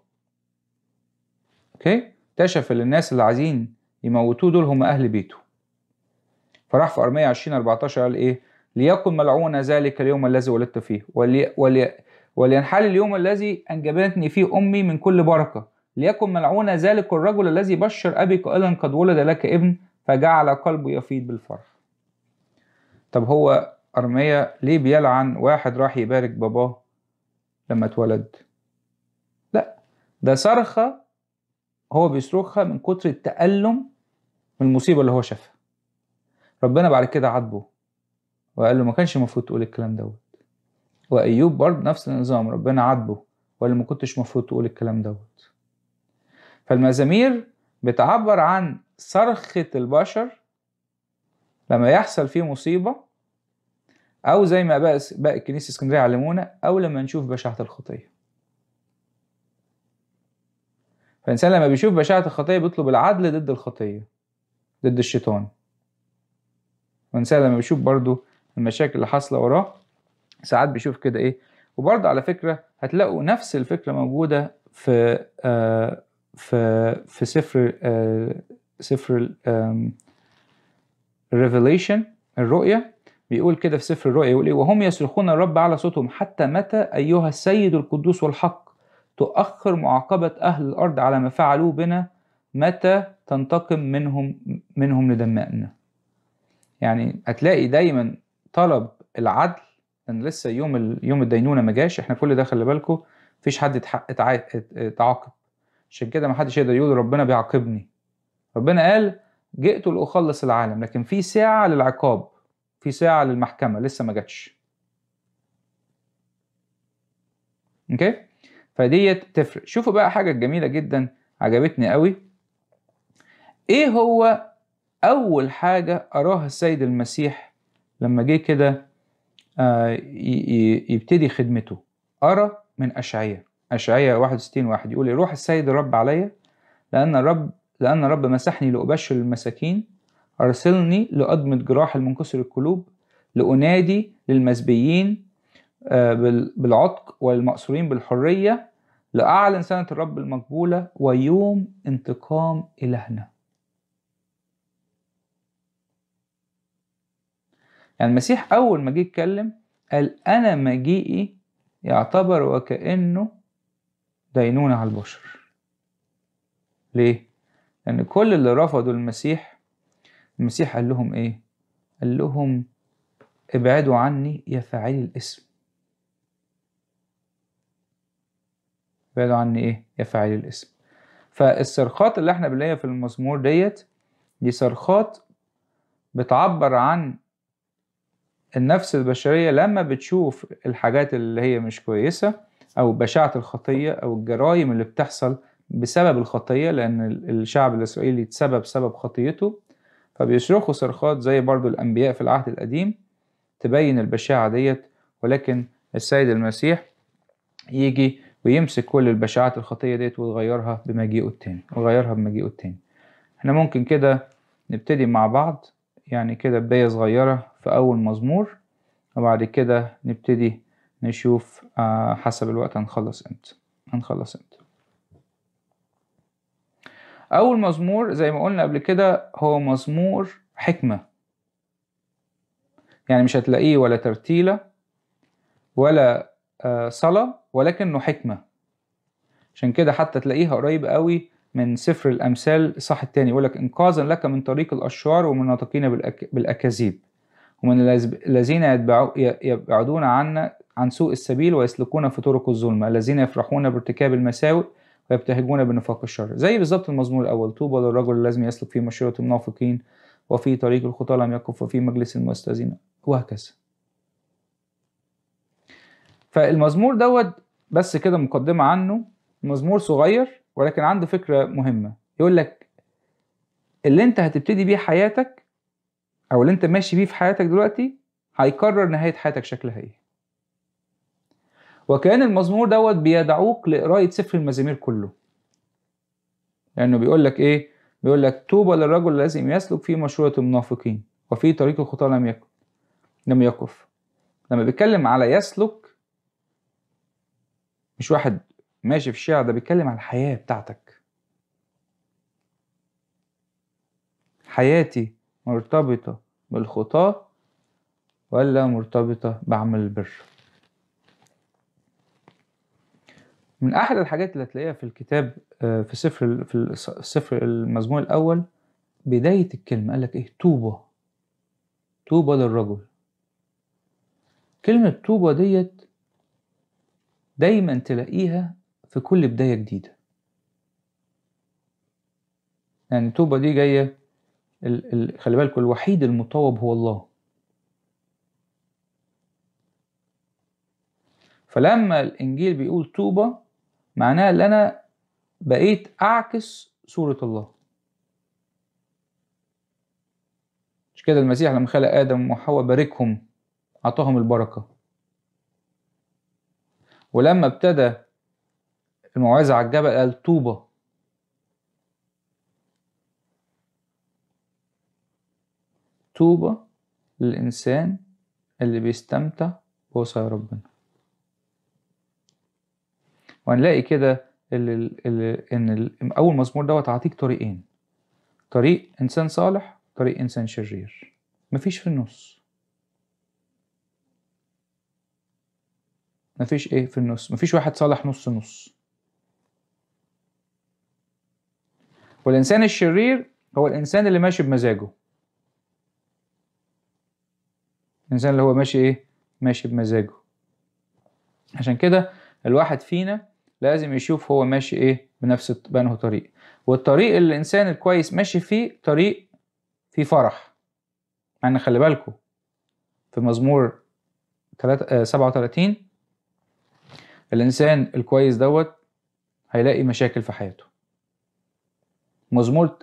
اوكي اكتشف ان الناس اللي عايزين يموتوه دول هم اهل بيته فراح في أرمية 20 14 قال ايه ليكن ملعون ذلك اليوم الذي ولدت فيه ولي ولي ولينحل اليوم الذي أنجبتني فيه أمي من كل بركة ليكن ملعون ذلك الرجل الذي بشر أبي قائلا قد ولد لك ابن فجعل قلبه يفيض بالفرح طب هو أرميا ليه بيلعن واحد راح يبارك باباه لما اتولد لا ده صرخة هو بيصرخها من كتر التألم من المصيبة اللي هو شافها ربنا بعد كده عاتبه وقال له ما كانش المفروض تقول الكلام دوت وايوب برضه نفس النظام ربنا عاتبه ولا ما كنتش مفروض تقول الكلام دوت فالمزامير بتعبر عن صرخة البشر لما يحصل فيه مصيبة أو زي ما باقي الكنيسة الإسكندرية علمونا أو لما نشوف بشاعة الخطية فالإنسان لما بيشوف بشاعة الخطية بيطلب العدل ضد الخطية ضد الشيطان والإنسان لما بيشوف برضه المشاكل اللي حاصلة وراه ساعات بيشوف كده ايه وبرضه على فكره هتلاقوا نفس الفكره موجوده في آه في في سفر آه سفر الريفيليشن الرؤية بيقول كده في سفر الرؤيا يقول ايه وهم يصرخون الرب على صوتهم حتى متى ايها السيد القدوس والحق تؤخر معاقبة اهل الارض على ما فعلوه بنا متى تنتقم منهم منهم لدمائنا يعني هتلاقي دايما طلب العدل ان لسه يوم يوم الدينونه ما جاش احنا كل ده خلي بالكم مفيش حد اتعاقب عشان كده ما حدش يقدر يقول ربنا بيعاقبني ربنا قال جئت لاخلص العالم لكن في ساعه للعقاب في ساعه للمحكمه لسه ما جاتش اوكي فديت تفرق شوفوا بقى حاجه جميله جدا عجبتني قوي ايه هو اول حاجه اراها السيد المسيح لما جه كده آه، يبتدي خدمته أرى من أشعية أشعية 61 واحد يقول يروح السيد الرب عليا لأن الرب لأن الرب مسحني لأبشر المساكين أرسلني لأضمد جراح المنكسر القلوب لأنادي للمسبيين آه، بالعتق والمأسورين بالحرية لأعلن سنة الرب المقبولة ويوم انتقام إلهنا يعني المسيح أول ما جه يتكلم قال أنا مجيئي يعتبر وكأنه دينونة على البشر ليه؟ لأن كل اللي رفضوا المسيح المسيح قال لهم إيه؟ قال لهم ابعدوا عني يا فاعلي الاسم ابعدوا عني إيه؟ يا فاعلي الاسم فالصرخات اللي احنا بنلاقيها في المزمور ديت دي صرخات بتعبر عن النفس البشرية لما بتشوف الحاجات اللي هي مش كويسة أو بشاعة الخطية أو الجرائم اللي بتحصل بسبب الخطية لأن الشعب الإسرائيلي اتسبب سبب خطيته فبيصرخوا صرخات زي برضو الأنبياء في العهد القديم تبين البشاعة ديت ولكن السيد المسيح يجي ويمسك كل البشاعات الخطية ديت ويغيرها بمجيئه التاني ويغيرها بمجيئه التاني احنا ممكن كده نبتدي مع بعض يعني كده بداية صغيرة في أول مزمور وبعد كده نبتدي نشوف آه، حسب الوقت هنخلص امتى هنخلص امتى أول مزمور زي ما قلنا قبل كده هو مزمور حكمة يعني مش هتلاقيه ولا ترتيلة ولا آه، صلاة ولكنه حكمة عشان كده حتى تلاقيها قريب قوي من سفر الأمثال الصح التاني يقول لك إنقاذا لك من طريق الأشرار ومن ناطقين بالأكاذيب ومن الذين يبعدون عنا عن سوء السبيل ويسلكون في طرق الظلمة الذين يفرحون بارتكاب المساوئ ويبتهجون بنفاق الشر زي بالظبط المزمور الأول طوبى للرجل الذي يسلك في مشيرة المنافقين وفي طريق الخطى لم يقف وفي مجلس المستأذنين وهكذا فالمزمور دوت بس كده مقدمة عنه مزمور صغير ولكن عنده فكرة مهمة يقول لك اللي انت هتبتدي بيه حياتك او اللي انت ماشي بيه في حياتك دلوقتي هيكرر نهايه حياتك شكلها ايه وكان المزمور دوت بيدعوك لقرايه سفر المزامير كله لانه بيقول لك ايه بيقول لك طوبى للرجل الذي يسلك في مشوره المنافقين وفي طريق الخطاه لم يكن لم يقف لما بيتكلم على يسلك مش واحد ماشي في الشارع ده بيتكلم على الحياه بتاعتك حياتي مرتبطة بالخطاة ولا مرتبطة بعمل البر من أحد الحاجات اللي هتلاقيها في الكتاب آه، في سفر في السفر المزمور الأول بداية الكلمة قال لك إيه توبة توبة للرجل كلمة توبة ديت دايما تلاقيها في كل بداية جديدة يعني توبة دي جاية ال ال خلي بالكم الوحيد المطوب هو الله فلما الانجيل بيقول طوبى معناها ان انا بقيت اعكس صوره الله مش كده المسيح لما خلق ادم وحواء باركهم اعطاهم البركه ولما ابتدى الموعظه على الجبل قال طوبى طوبى للإنسان اللي بيستمتع بوصايا ربنا وهنلاقي كده ان اول مزمور دوت هعطيك طريقين طريق انسان صالح طريق انسان شرير مفيش في النص مفيش ايه في النص مفيش واحد صالح نص نص والانسان الشرير هو الانسان اللي ماشي بمزاجه الانسان اللي هو ماشي ايه ماشي بمزاجه عشان كده الواحد فينا لازم يشوف هو ماشي ايه بنفس بانه طريق والطريق اللي الانسان الكويس ماشي فيه طريق فيه فرح مع يعني ان خلي بالكم في مزمور 37 آه، الانسان الكويس دوت هيلاقي مشاكل في حياته مزمور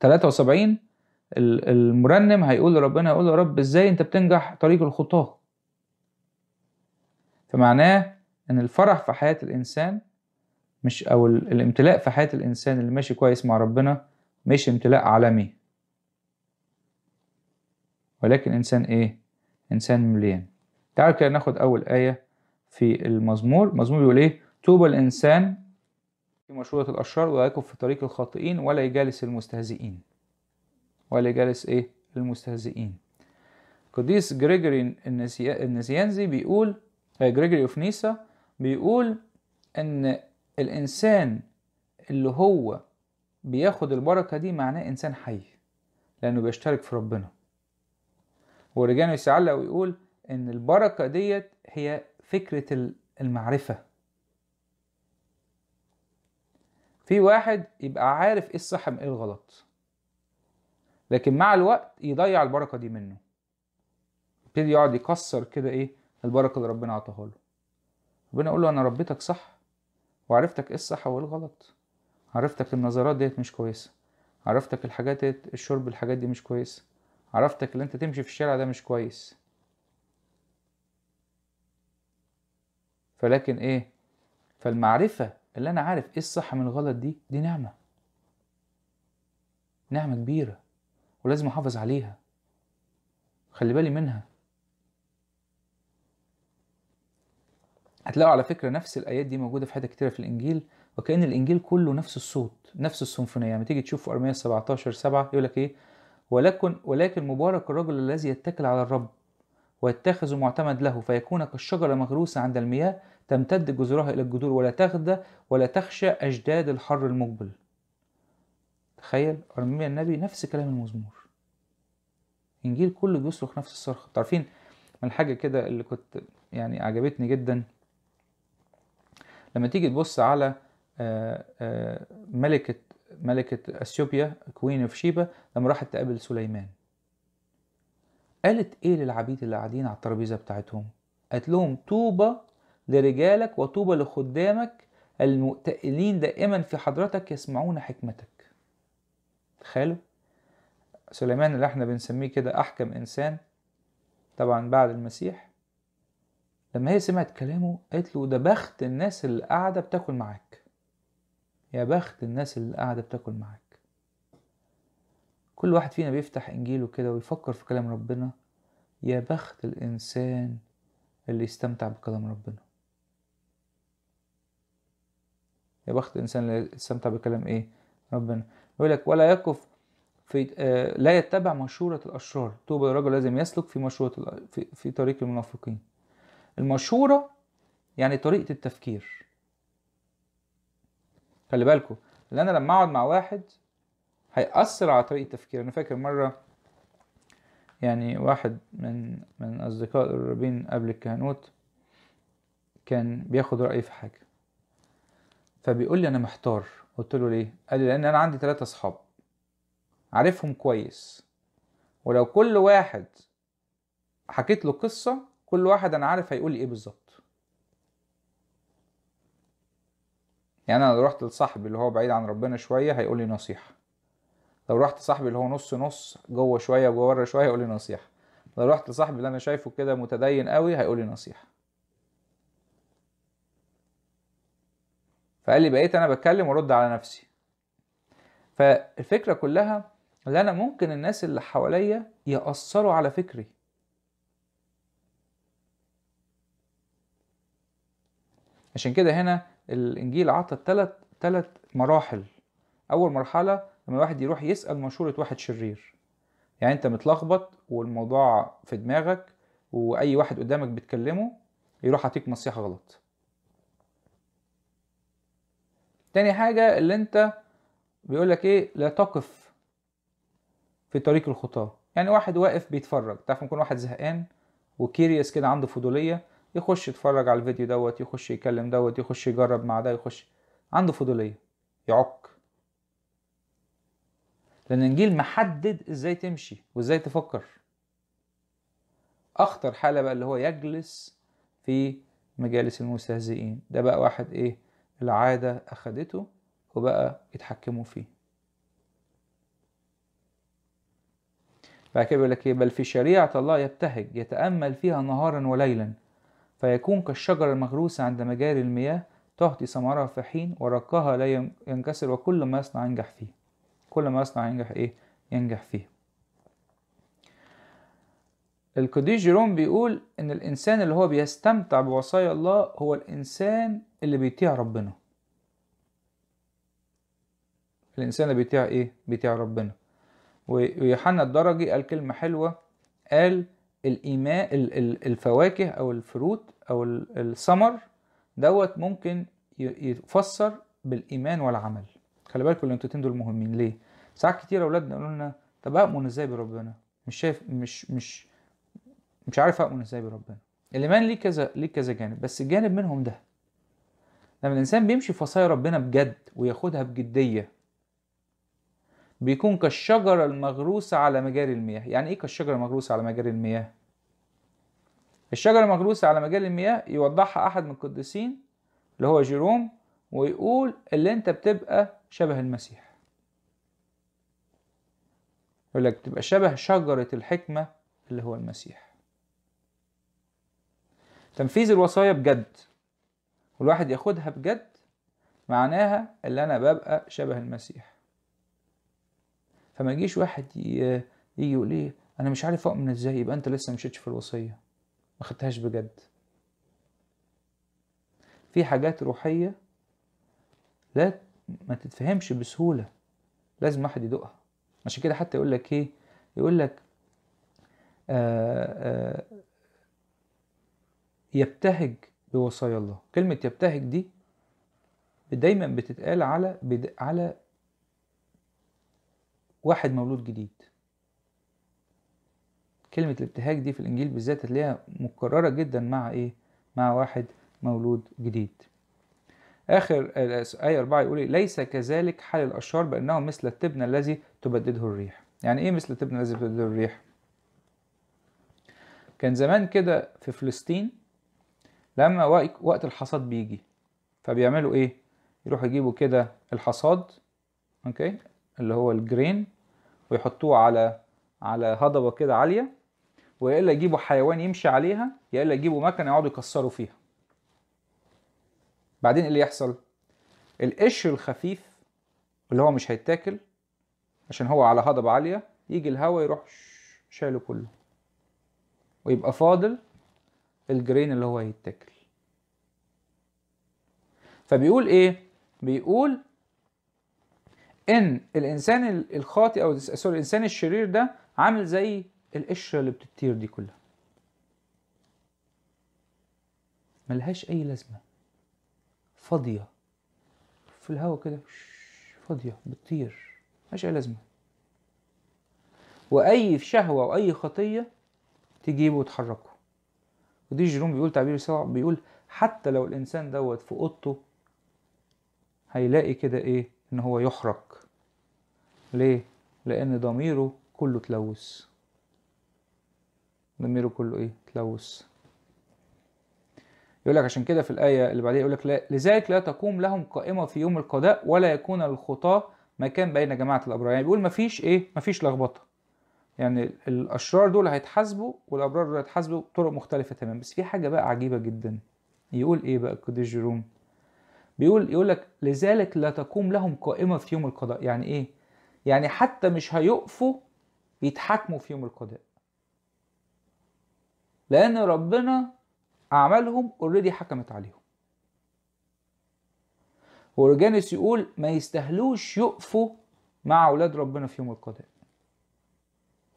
73 المرنم هيقول لربنا يقول له يا رب ازاي انت بتنجح طريق الخطاه فمعناه ان الفرح في حياه الانسان مش او الامتلاء في حياه الانسان اللي ماشي كويس مع ربنا مش امتلاء عالمي ولكن انسان ايه انسان مليان تعال كده ناخد اول ايه في المزمور المزمور بيقول ايه توب الانسان في مشورة الأشرار ويقف في طريق الخاطئين ولا يجالس المستهزئين ولجالس ايه المستهزئين قديس جريجوري النسيانزي بيقول آه، جريجوري اوف نيسا بيقول ان الانسان اللي هو بياخد البركه دي معناه انسان حي لانه بيشترك في ربنا ورجانوس يعلق ويقول ان البركه ديت هي فكره المعرفه في واحد يبقى عارف ايه الصح من ايه الغلط لكن مع الوقت يضيع البركه دي منه يبتدي يقعد يكسر كده ايه البركه اللي ربنا عطاها له ربنا يقول له انا ربيتك صح وعرفتك ايه الصح وايه الغلط عرفتك النظرات ديت مش كويسه عرفتك الحاجات ديت الشرب الحاجات دي مش كويسه عرفتك اللي انت تمشي في الشارع ده مش كويس فلكن ايه فالمعرفه اللي انا عارف ايه الصح من الغلط دي دي نعمه نعمه كبيره ولازم احافظ عليها خلي بالي منها هتلاقوا على فكرة نفس الآيات دي موجودة في حتت كتيرة في الإنجيل وكأن الإنجيل كله نفس الصوت نفس السمفونيه لما تيجي تشوف أرمية 17 7 يقول لك إيه ولكن ولكن مبارك الرجل الذي يتكل على الرب ويتخذ معتمد له فيكون كالشجرة مغروسة عند المياه تمتد جذورها إلى الجذور ولا تغدى ولا تخشى أجداد الحر المقبل تخيل أرميا النبي نفس كلام المزمور إنجيل كله بيصرخ نفس الصرخة تعرفين من الحاجة كده اللي كنت يعني عجبتني جدا لما تيجي تبص على آه، آه، ملكة ملكة أثيوبيا كوين اوف شيبا لما راحت تقابل سليمان قالت ايه للعبيد اللي قاعدين على الترابيزه بتاعتهم قالت لهم طوبى لرجالك وطوبى لخدامك المتألين دائما في حضرتك يسمعون حكمتك خاله سليمان اللي احنا بنسميه كده أحكم إنسان طبعا بعد المسيح لما هي سمعت كلامه قالت له ده بخت الناس اللي قاعدة بتاكل معاك يا بخت الناس اللي قاعدة بتاكل معاك كل واحد فينا بيفتح إنجيله كده ويفكر في كلام ربنا يا بخت الإنسان اللي يستمتع بكلام ربنا يا بخت الإنسان اللي يستمتع بكلام إيه ربنا يقول لك ولا يقف في آه، لا يتبع مشورة الأشرار طوبى الرجل لازم يسلك في مشورة في, في طريق المنافقين المشورة يعني طريقة التفكير خلي بالكم لأن أنا لما أقعد مع واحد هيأثر على طريقة التفكير أنا فاكر مرة يعني واحد من من أصدقاء القريبين قبل الكهنوت كان بياخد رأيي في حاجة فبيقول لي أنا محتار قلت له ليه قال لي لان انا عندي ثلاثة اصحاب عارفهم كويس ولو كل واحد حكيت له قصة كل واحد انا عارف هيقول لي ايه بالظبط يعني انا لو رحت لصاحبي اللي هو بعيد عن ربنا شوية هيقول لي نصيحة لو رحت صاحبي اللي هو نص نص جوه شوية وجوه بره شوية هيقول لي نصيحة لو رحت لصاحبي اللي انا شايفه كده متدين قوي هيقول لي نصيحه فقال لي بقيت انا بتكلم وارد على نفسي فالفكره كلها ان انا ممكن الناس اللي حواليا ياثروا على فكري عشان كده هنا الانجيل عطى ثلاث ثلاث مراحل اول مرحله لما الواحد يروح يسال مشوره واحد شرير يعني انت متلخبط والموضوع في دماغك واي واحد قدامك بتكلمه يروح يعطيك نصيحه غلط تاني حاجة اللي انت بيقولك ايه لا تقف في طريق الخطاة يعني واحد واقف بيتفرج تعرف ممكن واحد زهقان وكيريس كده عنده فضولية يخش يتفرج على الفيديو دوت يخش يكلم دوت يخش يجرب مع ده يخش عنده فضولية يعك لأن الإنجيل محدد إزاي تمشي وإزاي تفكر أخطر حالة بقى اللي هو يجلس في مجالس المستهزئين ده بقى واحد إيه العادة أخدته وبقى يتحكموا فيه بعد كده بيقول لك ايه بل في شريعة الله يبتهج يتأمل فيها نهارا وليلا فيكون كالشجرة المغروسة عند مجاري المياه تعطي ثمرها في حين ورقها لا ينكسر وكل ما يصنع ينجح فيه كل ما يصنع ينجح ايه ينجح فيه القديس جيروم بيقول ان الانسان اللي هو بيستمتع بوصايا الله هو الانسان اللي بيطيع ربنا الانسان اللي بيطيع ايه بيطيع ربنا ويوحنا الدرجي قال كلمه حلوه قال الايماء الفواكه او الفروت او الثمر دوت ممكن يفسر بالايمان والعمل خلي بالكم الانتتين دول مهمين ليه ساعات كتير اولادنا يقولوا لنا طب اؤمن ازاي بربنا مش شايف مش مش مش عارف اؤمن ازاي بربنا الايمان ليه كذا ليه كذا جانب بس الجانب منهم ده لما الانسان بيمشي في وصايا ربنا بجد وياخدها بجديه بيكون كالشجره المغروسه على مجاري المياه يعني ايه كالشجره المغروسه على مجاري المياه الشجره المغروسه على مجاري المياه يوضحها احد من القديسين اللي هو جيروم ويقول اللي انت بتبقى شبه المسيح يقول لك بتبقى شبه شجره الحكمه اللي هو المسيح تنفيذ الوصايا بجد والواحد ياخدها بجد معناها اللي انا ببقى شبه المسيح فما يجيش واحد يجي يقول ايه انا مش عارف اؤمن ازاي يبقى انت لسه مشيتش في الوصيه ما خدتهاش بجد في حاجات روحيه لا ما تتفهمش بسهوله لازم واحد يدوقها عشان كده حتى يقول لك ايه يقول لك آآ آه، آآ آه، يبتهج بوصايا الله كلمة يبتهج دي دايما بتتقال على بد... على واحد مولود جديد كلمة الابتهاج دي في الإنجيل بالذات هتلاقيها مكررة جدا مع إيه؟ مع واحد مولود جديد آخر آه، آية أربعة يقول إيه؟ ليس كذلك حال الأشرار بأنهم مثل التبن الذي تبدده الريح يعني إيه مثل التبن الذي تبدده الريح؟ كان زمان كده في فلسطين لما وقت الحصاد بيجي فبيعملوا ايه يروحوا يجيبوا كده الحصاد اوكي اللي هو الجرين ويحطوه على على هضبه كده عاليه ويا الا يجيبوا حيوان يمشي عليها يا الا يجيبوا مكنه يقعدوا يكسروا فيها بعدين ايه اللي يحصل القش الخفيف اللي هو مش هيتاكل عشان هو على هضبه عاليه يجي الهواء يروح شاله كله ويبقى فاضل الجرين اللي هو هيتاكل فبيقول ايه بيقول ان الانسان الخاطئ او سوري الانسان الشرير ده عامل زي القشره اللي بتطير دي كلها ملهاش اي لازمه فاضيه في الهواء كده فاضيه بتطير ملهاش اي لازمه واي شهوه واي خطيه تجيبه وتحركه ودي جيروم بيقول تعبير صعب بيقول حتى لو الإنسان دوت في أوضته هيلاقي كده إيه إن هو يحرق ليه؟ لأن ضميره كله تلوث ضميره كله إيه؟ تلوث يقول لك عشان كده في الآية اللي بعديها يقول لك لا لذلك لا تقوم لهم قائمة في يوم القضاء ولا يكون الخطاة مكان بين جماعة الأبرار يعني بيقول مفيش إيه؟ مفيش لخبطة يعني الاشرار دول هيتحاسبوا والابرار دول هيتحاسبوا بطرق مختلفه تمام بس في حاجه بقى عجيبه جدا يقول ايه بقى القديس جيروم بيقول يقول لك لذلك لا تقوم لهم قائمه في يوم القضاء يعني ايه يعني حتى مش هيقفوا يتحاكموا في يوم القضاء لان ربنا اعمالهم اوريدي حكمت عليهم ورجانس يقول ما يستاهلوش يقفوا مع اولاد ربنا في يوم القضاء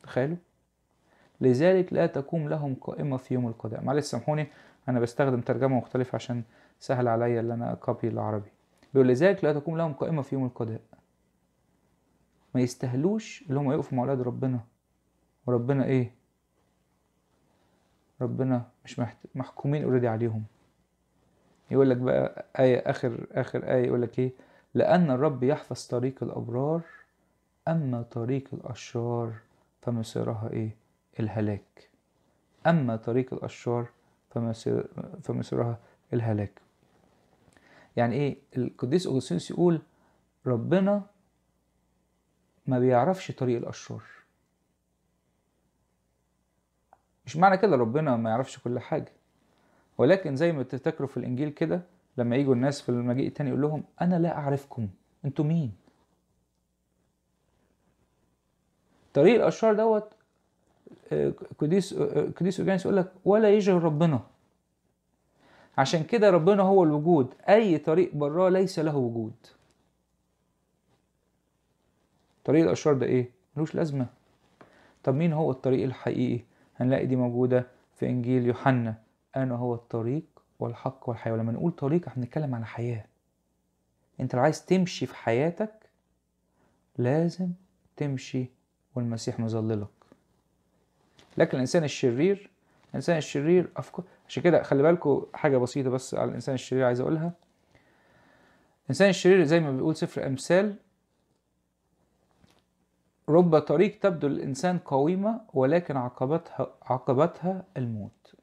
تخيلوا لذلك لا تقوم لهم قائمة في يوم القيامة معلش سامحوني أنا بستخدم ترجمة مختلفة عشان سهل عليا إن أنا أكوبي العربي بيقول لذلك لا تقوم لهم قائمة في يوم القضاء ما يستهلوش اللي هم يقفوا مع أولاد ربنا وربنا إيه ربنا مش محت... محكومين اوريدي عليهم يقول لك بقى آية آخر آخر آية يقول لك إيه لأن الرب يحفظ طريق الأبرار أما طريق الأشرار فمصيرها إيه؟ الهلاك أما طريق الأشرار فمصير فمصيرها الهلاك يعني إيه؟ القديس اوغسطينوس يقول ربنا ما بيعرفش طريق الأشرار مش معنى كده ربنا ما يعرفش كل حاجة ولكن زي ما تفتكروا في الإنجيل كده لما يجوا الناس في المجيء التاني يقول لهم أنا لا أعرفكم أنتوا مين طريق الاشرار دوت آه، قديس آه، آه، قديس اوجانس يقول لك ولا يجهل ربنا عشان كده ربنا هو الوجود اي طريق براه ليس له وجود طريق الاشرار ده ايه ملوش لازمه طب مين هو الطريق الحقيقي هنلاقي دي موجوده في انجيل يوحنا انا هو الطريق والحق والحياه ولما نقول طريق احنا بنتكلم على حياه انت لو عايز تمشي في حياتك لازم تمشي والمسيح مظللك لكن الانسان الشرير الانسان الشرير افكار عشان كده خلي بالكوا حاجه بسيطه بس على الانسان الشرير عايز اقولها الانسان الشرير زي ما بيقول سفر امثال رب طريق تبدو للانسان قويمه ولكن عقبتها عقبتها الموت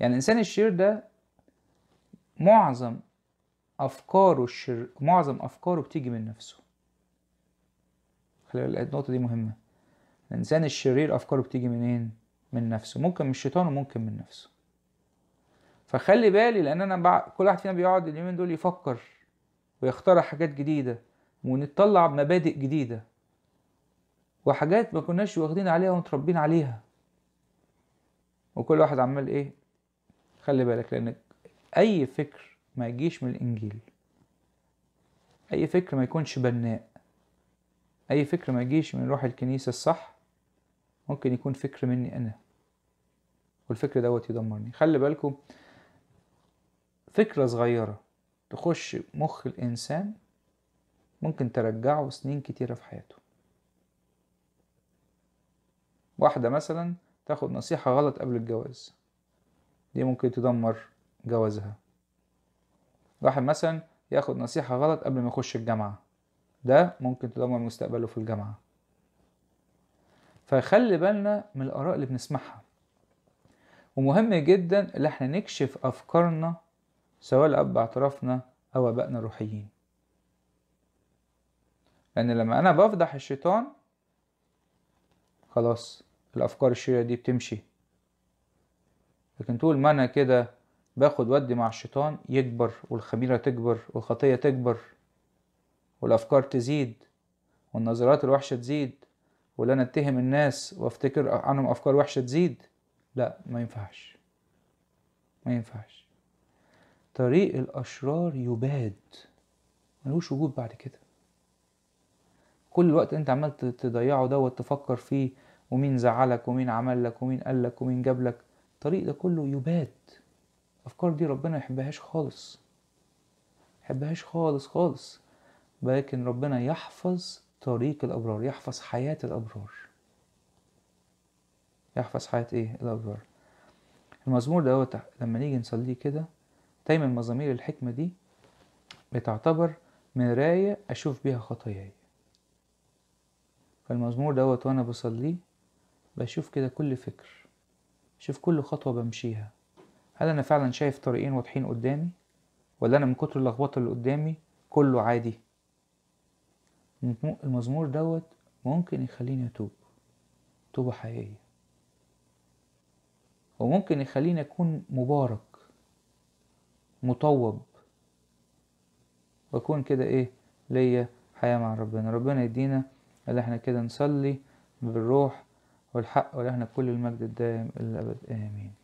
يعني الانسان الشرير ده معظم افكاره الشر معظم افكاره بتيجي من نفسه خلي النقطه دي مهمه الانسان الشرير افكاره بتيجي منين من نفسه ممكن من الشيطان وممكن من نفسه فخلي بالي لان انا كل واحد فينا بيقعد اليومين دول يفكر ويخترع حاجات جديده ونطلع بمبادئ جديده وحاجات ما كناش واخدين عليها ومتربين عليها وكل واحد عمال ايه خلي بالك لان اي فكر ما يجيش من الانجيل اي فكر ما يكونش بناء اي فكر ما يجيش من روح الكنيسه الصح ممكن يكون فكر مني انا والفكر دوت يدمرني خلي بالكم فكرة صغيرة تخش مخ الإنسان ممكن ترجعه سنين كتيرة في حياته واحدة مثلا تاخد نصيحة غلط قبل الجواز دي ممكن تدمر جوازها واحد مثلا ياخد نصيحة غلط قبل ما يخش الجامعة ده ممكن تدمر مستقبله في الجامعة فخلي بالنا من الآراء اللي بنسمعها ومهم جدا ان احنا نكشف افكارنا سواء الاب اعترفنا او ابائنا الروحيين لان لما انا بفضح الشيطان خلاص الافكار الشريره دي بتمشي لكن طول ما انا كده باخد ودي مع الشيطان يكبر والخميره تكبر والخطيه تكبر والافكار تزيد والنظرات الوحشه تزيد ولا انا اتهم الناس وافتكر عنهم افكار وحشه تزيد لا ما ينفعش ما ينفعش طريق الاشرار يباد ملوش وجود بعد كده كل الوقت انت عمال تضيعه دوت تفكر فيه ومين زعلك ومين عمل لك ومين قال لك ومين جاب لك الطريق ده كله يباد الافكار دي ربنا ما يحبهاش خالص ما يحبهاش خالص خالص لكن ربنا يحفظ طريق الأبرار يحفظ حياة الأبرار يحفظ حياة إيه الأبرار المزمور دوت لما نيجي نصليه كده دايما مزامير الحكمة دي بتعتبر مراية أشوف بيها خطاياي فالمزمور دوت وأنا بصليه بشوف كده كل فكر شوف كل خطوة بمشيها هل أنا فعلا شايف طريقين واضحين قدامي ولا أنا من كتر اللخبطة اللي قدامي كله عادي المزمور دوت ممكن يخليني أتوب توبة حقيقية وممكن يخليني أكون مبارك مطوب وأكون كده إيه ليا حياة مع ربنا ربنا يدينا اللي احنا كده نصلي بالروح والحق ولهنا كل المجد الدائم الأبد آمين